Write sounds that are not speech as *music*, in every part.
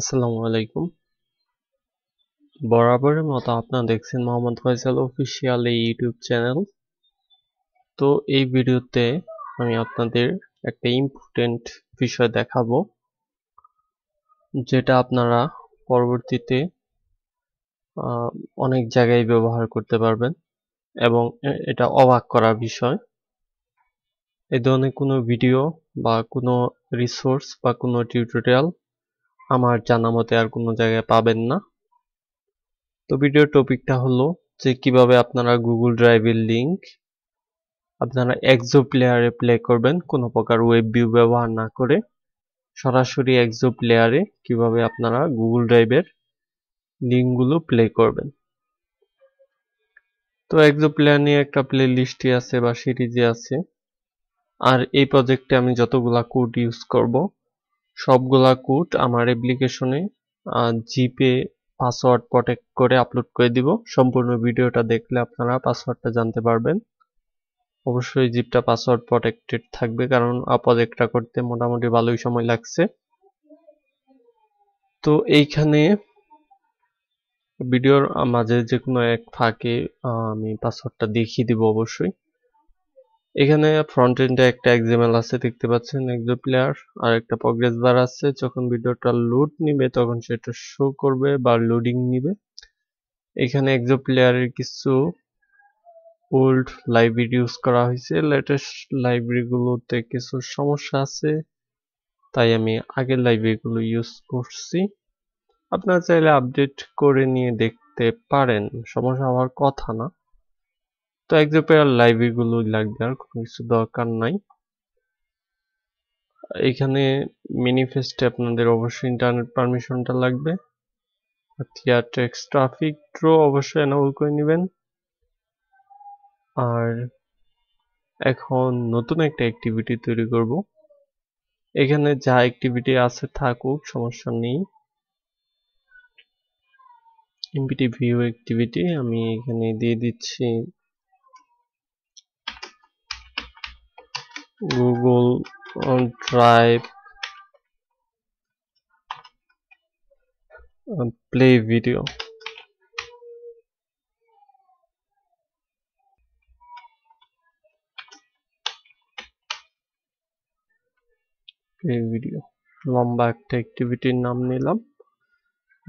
আসসালামু আলাইকুম বরাবরের মতো আপনারা দেখছেন মোহাম্মদ ফয়সাল অফিসিয়াল এই ইউটিউব চ্যানেল তো এই ভিডিওতে আমি আপনাদের একটা ইম্পর্টেন্ট বিষয় দেখাবো যেটা আপনারা পরবর্তীতে অনেক জায়গায় ব্যবহার করতে পারবেন এবং এটা অবাক করা বিষয় এ ধরনের কোনো ভিডিও বা কোনো রিসোর্স বা কোনো টিউটোরিয়াল আমার জানা মতে আর কোনো জায়গায় পাবেন না তো ভিডিওর টপিকটা হলো যে কিভাবে আপনারা গুগল ড্রাইভের লিঙ্ক আপনারা এক্সো প্লেয়ারে প্লে করবেন কোনো প্রকার ওয়েব ভিউ ব্যবহার না করে সরাসরি এক্সো প্লেয়ারে কিভাবে আপনারা গুগল ড্রাইভের লিঙ্কগুলো প্লে করবেন তো এক্সো প্লেয়ার নিয়ে একটা প্লে লিস্টই আছে বা সিরিজে আছে আর এই প্রজেক্টে আমি যতগুলা কোড ইউজ করব সবগুলা কোড আমার অ্যাপ্লিকেশনে জিপে পাসওয়ার্ড প্রটেক্ট করে আপলোড করে দিব সম্পূর্ণ ভিডিওটা দেখলে আপনারা পাসওয়ার্ডটা জানতে পারবেন অবশ্যই জিপটা পাসওয়ার্ড প্রটেক্টেড থাকবে কারণ একটা করতে মোটামুটি ভালোই সময় লাগছে তো এইখানে ভিডিওর মাঝে যে কোনো এক ফাঁকে আমি পাসওয়ার্ডটা দেখিয়ে দিব অবশ্যই এখানে ফ্রন্ট এন্ডে একটা এক্সিমেল আছে দেখতে পাচ্ছেন একজন প্লেয়ার আর একটা প্রগ্রেস বার আছে যখন ভিডিওটা লোড নিবে তখন সেটা শো করবে বা লোডিং নিবে এখানে একজন প্লেয়ারের কিছু ওল্ড লাইব্রেরি ইউজ করা হয়েছে লেটেস্ট লাইব্রেরিগুলোতে কিছু সমস্যা আছে তাই আমি আগের লাইব্রেরিগুলো ইউজ করছি আপনারা চাইলে আপডেট করে নিয়ে দেখতে পারেন সমস্যা হওয়ার কথা না তো এক্সোপে আর লাইব্রেরিগুলো লাগবে আর কোনো কিছু দরকার নাই এখানে ম্যানিফেস্টে আপনাদের অবশ্যই ইন্টারনেট পারমিশনটা লাগবে ক্লিয়ার ট্রাফিক ড্রো অবশ্যই এনাবল করে নেবেন আর এখন নতুন একটা অ্যাক্টিভিটি তৈরি করব এখানে যা অ্যাক্টিভিটি আছে থাকুক সমস্যা নেই এমপিটি ভিউ অ্যাক্টিভিটি আমি এখানে দিয়ে দিচ্ছি Google Drive and uh, play video. Play video. Lomba activity num nilam.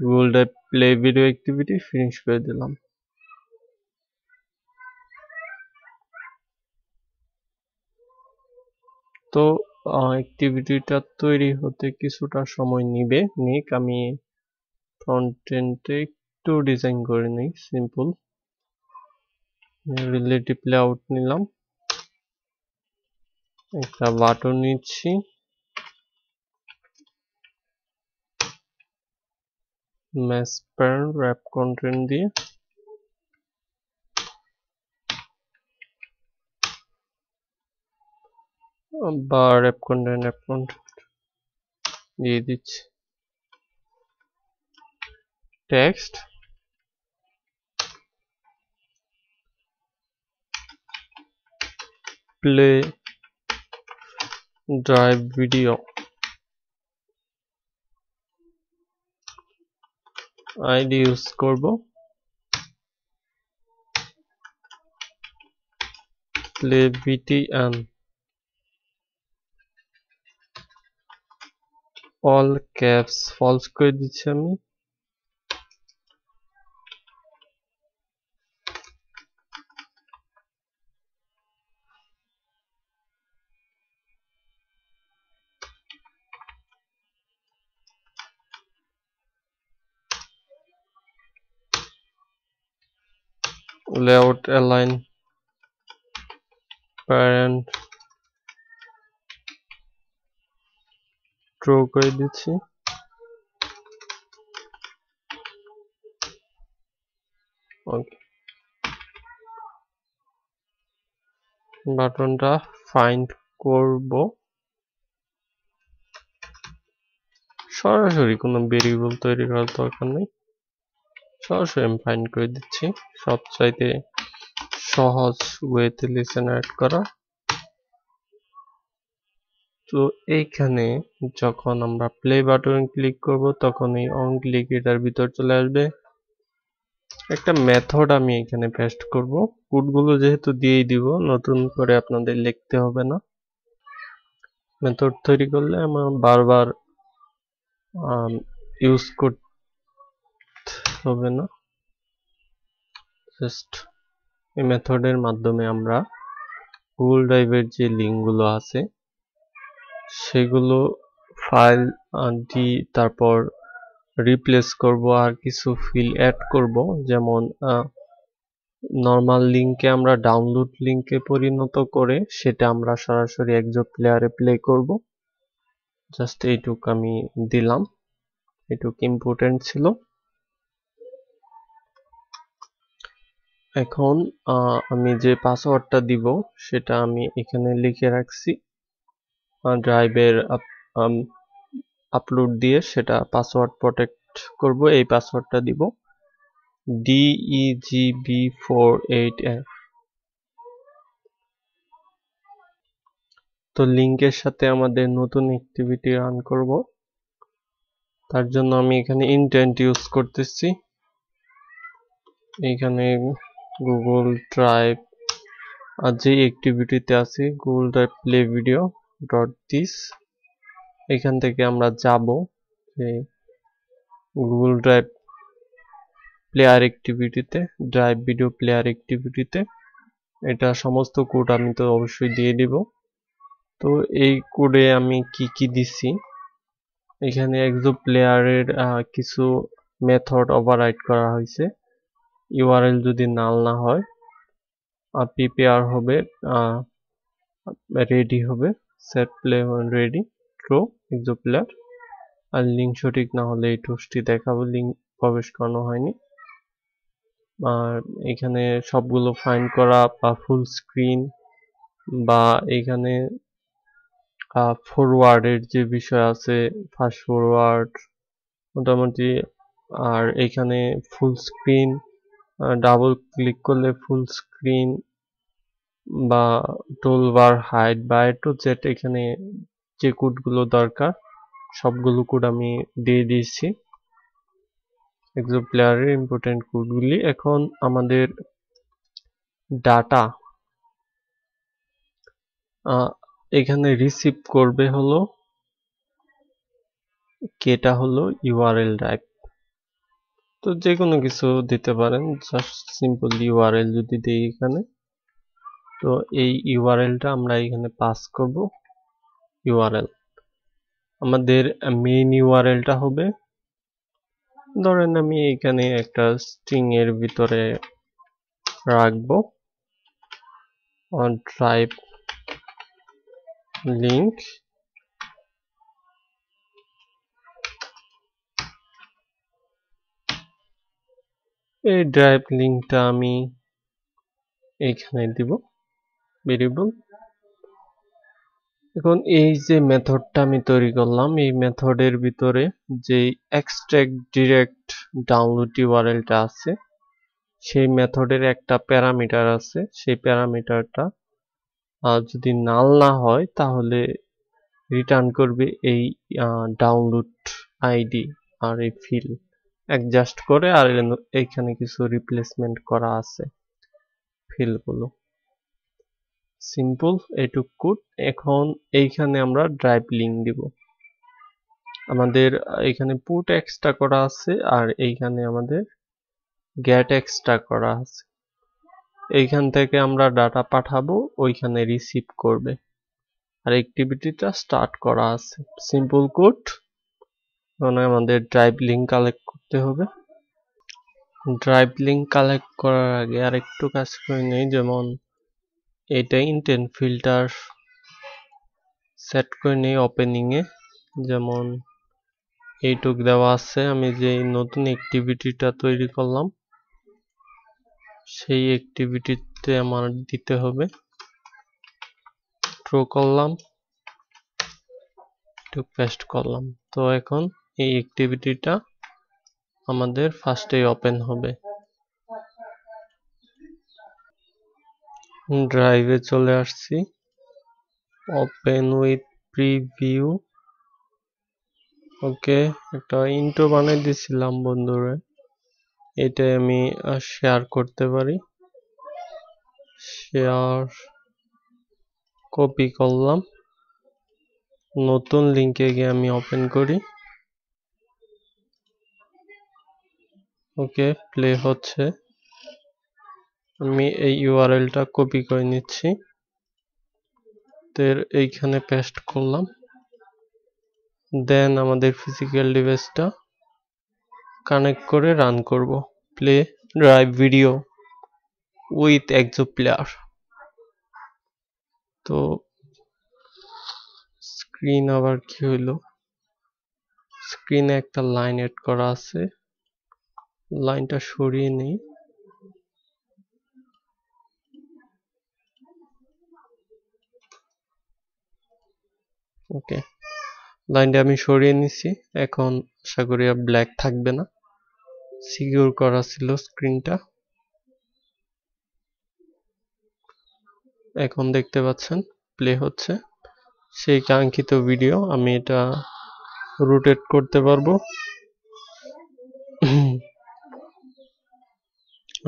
Google Drive play video activity finish with the lump. তো অ্যাক্টিভিটিটা তৈরি হতে কিছুটা সময় নিবে নেক আমি ফ্রন্ট এন্ডে একটু ডিজাইন করে নিই সিম্পল রিলেটিভ লেআউট নিলাম একটা বাটন নিচ্ছি ম্যাস প্যারেন্ট র্যাপ কন্টেন্ট দিয়ে বা র্যাপ কন্টেন্ট র্যাপ কন্টেন্ট দিয়ে দিচ্ছি text play drive video ID use করব প্লে ভিটিএন অল ক্যাপস ফলস করে দিচ্ছি আমি layout align parent ড্র করে দিচ্ছি বাটনটা ফাইন্ড করব সরাসরি কোনো ভেরিয়েবল তৈরি করার দরকার নেই সরাসরি আমি ফাইন্ড করে দিচ্ছি সবচাইতে সহজ ওয়েতে লিসেন অ্যাড করা তো এইখানে যখন আমরা প্লে বাটন ক্লিক করব তখন এই অন ক্লিক এটার ভিতর চলে আসবে একটা মেথড আমি এখানে পেস্ট করব কোডগুলো যেহেতু দিয়েই দিব নতুন করে আপনাদের লিখতে হবে না মেথড তৈরি করলে আমার বারবার ইউজ করতে হবে না জাস্ট এই মেথডের মাধ্যমে আমরা গুগল ড্রাইভের যে লিঙ্কগুলো আছে সেগুলো ফাইল আনটি তারপর রিপ্লেস করব আর কিছু ফিল অ্যাড করব যেমন নর্মাল লিঙ্কে আমরা ডাউনলোড লিঙ্কে পরিণত করে সেটা আমরা সরাসরি একজো প্লেয়ারে প্লে করব জাস্ট এইটুক আমি দিলাম এটুক ইম্পর্টেন্ট ছিল এখন আমি যে পাসওয়ার্ডটা দিব সেটা আমি এখানে লিখে রাখছি ড্রাইভের আপলোড um, দিয়ে সেটা পাসওয়ার্ড প্রোটেক্ট করব এই পাসওয়ার্ডটা দিব ডিইজিবি ফোর এইট এফ তো লিঙ্কের সাথে আমাদের নতুন অ্যাক্টিভিটি রান করব তার জন্য আমি এখানে ইন্টেন্ট ইউজ করতেছি এখানে গুগল ড্রাইভ আর যে অ্যাক্টিভিটিতে আছে Google drive play video dot this এখান থেকে আমরা যাব যে গুগল ড্রাইভ প্লেয়ার অ্যাক্টিভিটিতে ড্রাইভ ভিডিও প্লেয়ার অ্যাক্টিভিটিতে এটা সমস্ত কোড আমি তো অবশ্যই দিয়ে দিব তো এই কোডে আমি কি কি দিছি এখানে একজো প্লেয়ারের কিছু মেথড ওভাররাইড করা হয়েছে ইউআরএল যদি নাল না হয় আর প্রিপেয়ার হবে রেডি হবে set play when ready true exo আর লিঙ্ক সঠিক না হলে এই টুসটি দেখাবো লিঙ্ক প্রবেশ করানো হয়নি আর এখানে সবগুলো ফাইন্ড করা বা ফুল স্ক্রিন বা এখানে ফরওয়ার্ডের যে বিষয় আছে ফাস্ট ফরওয়ার্ড মোটামুটি আর এখানে ফুল স্ক্রিন ডাবল ক্লিক করলে ফুল স্ক্রিন বা টুলবার হাইড বা টু জেড এখানে যে কোডগুলো দরকার সবগুলো কোড আমি দিয়ে দিয়েছি এগুলো প্লেয়ারের ইম্পর্টেন্ট কোডগুলি এখন আমাদের ডাটা এখানে রিসিভ করবে হলো কেটা হলো ইউআরএল ড্রাইভ তো যে কোনো কিছু দিতে পারেন জাস্ট সিম্পল ইউআরএল যদি দিই এখানে তো এই ইউআরএলটা আমরা এখানে পাস করব ইউআরএল আমাদের মেইন ইউআরএলটা হবে ধরেন আমি এখানে একটা স্ট্রিং এর ভিতরে রাখবো ড্রাইভ লিঙ্ক এই ড্রাইভ লিঙ্কটা আমি এখানে দিব ভেরিয়েবল এখন এই যে মেথডটা আমি তৈরি করলাম এই মেথডের ভিতরে যে এক্সট্র্যাক্ট ডিরেক্ট ডাউনলোড ইউআরএলটা আছে সেই মেথডের একটা প্যারামিটার আছে সেই প্যারামিটারটা যদি নাল না হয় তাহলে রিটার্ন করবে এই ডাউনলোড আইডি আর এই ফিল অ্যাডজাস্ট করে আর এইখানে কিছু রিপ্লেসমেন্ট করা আছে ফিলগুলো সিম্পল এটুক কোড এখন এইখানে আমরা ড্রাইভ লিঙ্ক দিব আমাদের এখানে পুট এক্সট্রা করা আছে আর এইখানে আমাদের গ্যাট এক্সট্রা করা আছে এইখান থেকে আমরা ডাটা পাঠাবো ওইখানে রিসিভ করবে আর অ্যাক্টিভিটিটা স্টার্ট করা আছে সিম্পল কোড মানে আমাদের ড্রাইভ লিঙ্ক কালেক্ট করতে হবে ড্রাইভ লিঙ্ক কালেক্ট করার আগে আর একটু কাজ করে নেই যেমন এটা ইনটেন্ট ফিল্টার সেট করে নিই ওপেনিংয়ে যেমন এইটুক দেওয়া আছে আমি যে নতুন অ্যাক্টিভিটিটা তৈরি করলাম সেই অ্যাক্টিভিটিতে আমার দিতে হবে ট্রু করলাম একটু পেস্ট করলাম তো এখন এই অ্যাক্টিভিটিটা আমাদের ফার্স্টেই ওপেন হবে ড্রাইভে চলে আসছি ওপেন উইথ প্রিভিউ ওকে একটা ইন্ট্রো বানিয়ে দিছিলাম বন্ধুরা এটা আমি শেয়ার করতে পারি শেয়ার কপি করলাম নতুন লিঙ্কে গিয়ে আমি ওপেন করি ওকে প্লে হচ্ছে আমি এই ইউআরএলটা কপি করে নিচ্ছি তের এইখানে পেস্ট করলাম দেন আমাদের ফিজিক্যাল ডিভাইসটা কানেক্ট করে রান করব play drive video with exo player তো স্ক্রিন আবার কি হইল স্ক্রিনে একটা লাইন এড করা আছে লাইনটা সরিয়ে নিই ওকে লাইনটা আমি সরিয়ে নিছি এখন আশা করি আর ব্ল্যাক থাকবে না সিকিউর করা ছিল স্ক্রিনটা এখন দেখতে পাচ্ছেন প্লে হচ্ছে সেই কাঙ্ক্ষিত ভিডিও আমি এটা রোটেট করতে পারবো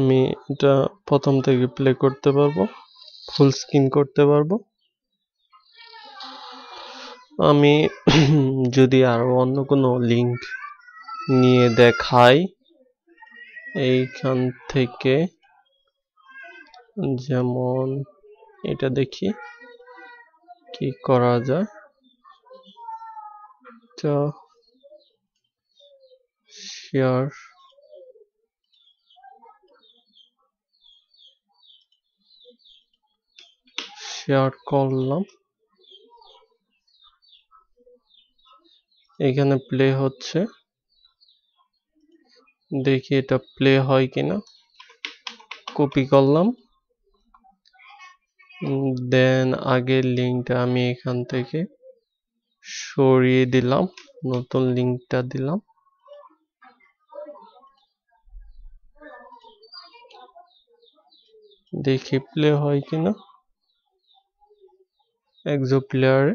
আমি এটা প্রথম থেকে প্লে করতে পারবো ফুল স্ক্রিন করতে পারবো আমি *clears throat* যদি আরো অন্য কোনো লিঙ্ক নিয়ে দেখাই এইখান থেকে যেমন এটা দেখি কি করা যায় তো শেয়ার শেয়ার করলাম এখানে প্লে হচ্ছে দেখি এটা প্লে হয় কিনা কপি করলাম দেন আগের লিঙ্কটা আমি এখান থেকে সরিয়ে দিলাম নতুন লিঙ্কটা দিলাম দেখি প্লে হয় কিনা একজো প্লেয়ারে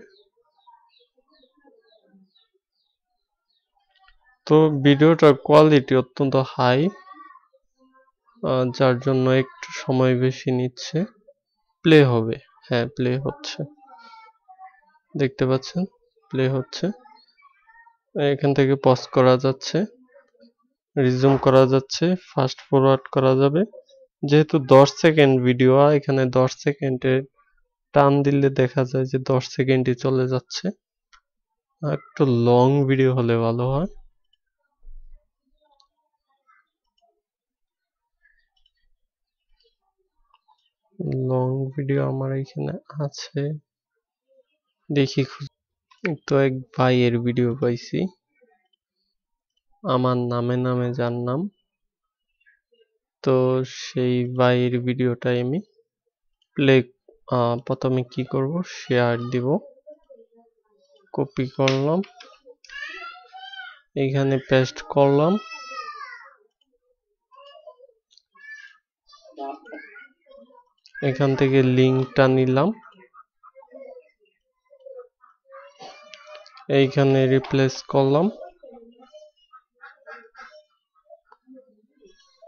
তো ভিডিওটার কোয়ালিটি অত্যন্ত হাই যার জন্য একটু সময় বেশি নিচ্ছে প্লে হবে হ্যাঁ প্লে হচ্ছে দেখতে পাচ্ছেন প্লে হচ্ছে এখান থেকে পজ করা যাচ্ছে রিজুম করা যাচ্ছে ফাস্ট ফরওয়ার্ড করা যাবে যেহেতু দশ সেকেন্ড ভিডিও এখানে দশ সেকেন্ডে টান দিলে দেখা যায় যে দশ সেকেন্ডে চলে যাচ্ছে একটু লং ভিডিও হলে ভালো হয় লং ভিডিও আমার এখানে আছে দেখি তো এক ভাইয়ের ভিডিও পাইছি আমার নামে নামে যার নাম তো সেই ভাইয়ের ভিডিওটাই আমি প্লে প্রথমে কি করব শেয়ার দিব কপি করলাম এখানে পেস্ট করলাম এখান থেকে লিঙ্কটা নিলাম এইখানে রিপ্লেস করলাম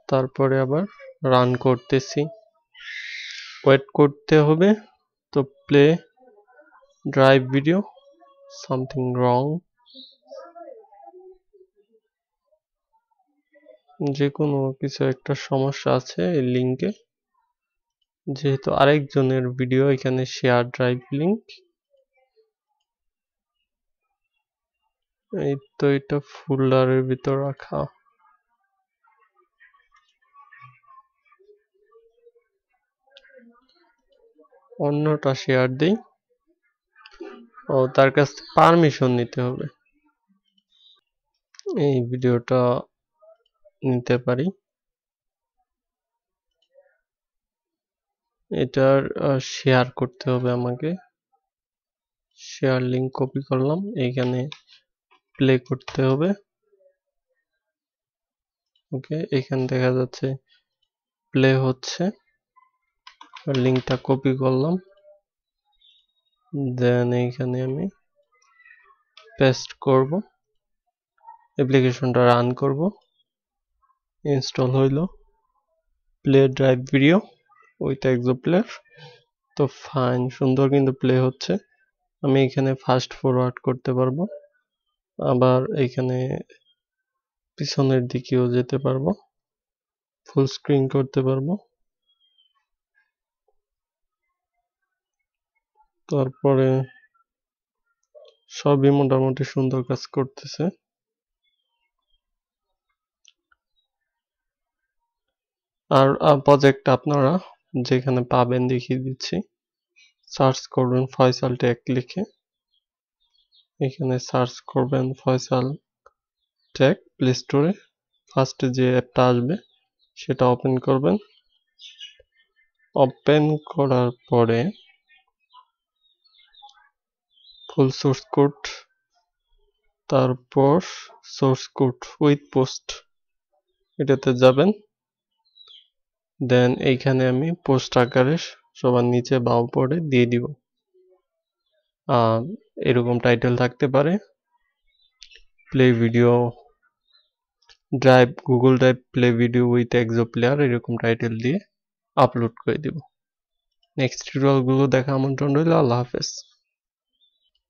তারপরে আবার রান করতেছি ওয়েট করতে হবে তো play drive video something wrong যে কোনো কিছু একটা সমস্যা আছে এই লিঙ্কে যেহেতু আরেকজনের ভিডিও এখানে শেয়ার ড্রাইভ লিঙ্ক এই তো এটা ফোল্ডারের ভিতর রাখা অন্যটা শেয়ার দিই ও তার কাছ থেকে পারমিশন নিতে হবে এই ভিডিওটা নিতে পারি এটার শেয়ার করতে হবে আমাকে শেয়ার লিঙ্ক কপি করলাম এইখানে প্লে করতে হবে ওকে এখানে দেখা যাচ্ছে প্লে হচ্ছে লিঙ্কটা কপি করলাম দেন এইখানে আমি পেস্ট করব অ্যাপ্লিকেশনটা রান করব ইনস্টল হইল প্লে ড্রাইভ ভিডিও ওইটা উইথ প্লেয়ার তো ফাইন সুন্দর কিন্তু প্লে হচ্ছে আমি এখানে ফাস্ট ফরওয়ার্ড করতে পারবো আবার এখানে পিছনের দিকেও যেতে পারবো ফুল স্ক্রিন করতে পারবো তারপরে সবই মোটামুটি সুন্দর কাজ করতেছে আর প্রজেক্ট আপনারা যেখানে পাবেন দেখিয়ে দিচ্ছি সার্চ করবেন ফয়সাল ট্যাগ লিখে এখানে সার্চ করবেন ফয়সাল ট্যাগ প্লে স্টোরে ফার্স্টে যে অ্যাপটা আসবে সেটা ওপেন করবেন ওপেন করার পরে ফুল সোর্স কোড তারপর সোর্স কোড উইথ পোস্ট এটাতে যাবেন দেন এইখানে আমি পোস্ট আকারে সবার নিচে বা উপরে দিয়ে দিব এরকম টাইটেল থাকতে পারে play video drive Google drive play video with exo player এরকম টাইটেল দিয়ে আপলোড করে দিব নেক্সট টিউটোরিয়ালগুলো দেখা আমন্ত্রণ রইল আল্লাহ হাফেজ